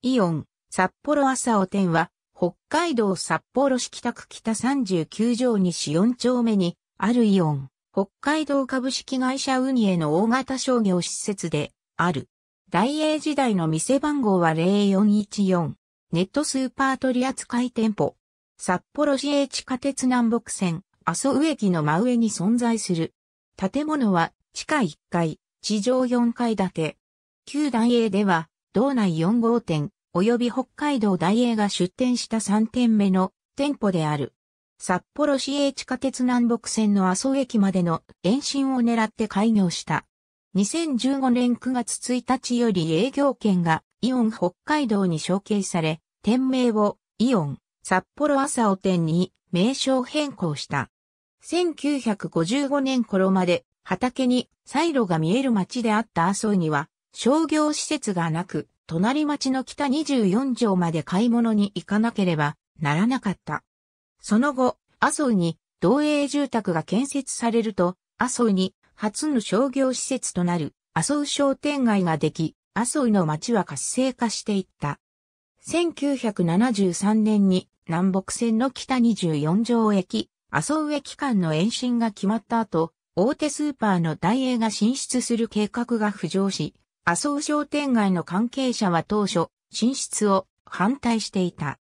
イオン、札幌朝お店は、北海道札幌市北区北39条西4丁目に、あるイオン、北海道株式会社ウニエの大型商業施設で、ある。大英時代の店番号は0414。ネットスーパー取扱店舗。札幌市営地下鉄南北線、阿蘇植駅の真上に存在する。建物は、地下1階、地上4階建て。旧大英では、道内4号店、及び北海道大英が出店した3店目の店舗である。札幌市営地下鉄南北線の麻生駅までの延伸を狙って開業した。2015年9月1日より営業権がイオン北海道に承継され、店名をイオン札幌朝尾店に名称変更した。1955年頃まで畑にサイロが見える街であった麻生には商業施設がなく、隣町の北24条まで買い物に行かなければならなかった。その後、麻生に同営住宅が建設されると、麻生に初の商業施設となる麻生商店街ができ、麻生の町は活性化していった。1973年に南北線の北24条駅、麻生駅間の延伸が決まった後、大手スーパーの大英が進出する計画が浮上し、麻生商店街の関係者は当初、進出を反対していた。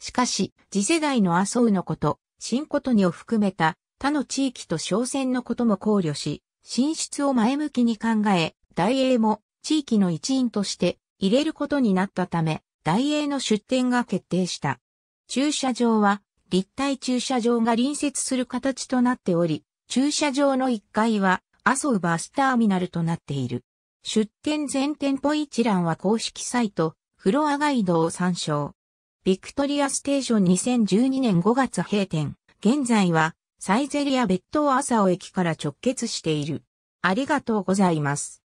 しかし、次世代の麻生のこと、新ことにを含めた他の地域と商船のことも考慮し、進出を前向きに考え、大英も地域の一員として入れることになったため、大英の出店が決定した。駐車場は立体駐車場が隣接する形となっており、駐車場の1階は麻生バスターミナルとなっている。出店全店舗一覧は公式サイト、フロアガイドを参照。ビクトリアステーション2012年5月閉店。現在はサイゼリア別当朝尾駅から直結している。ありがとうございます。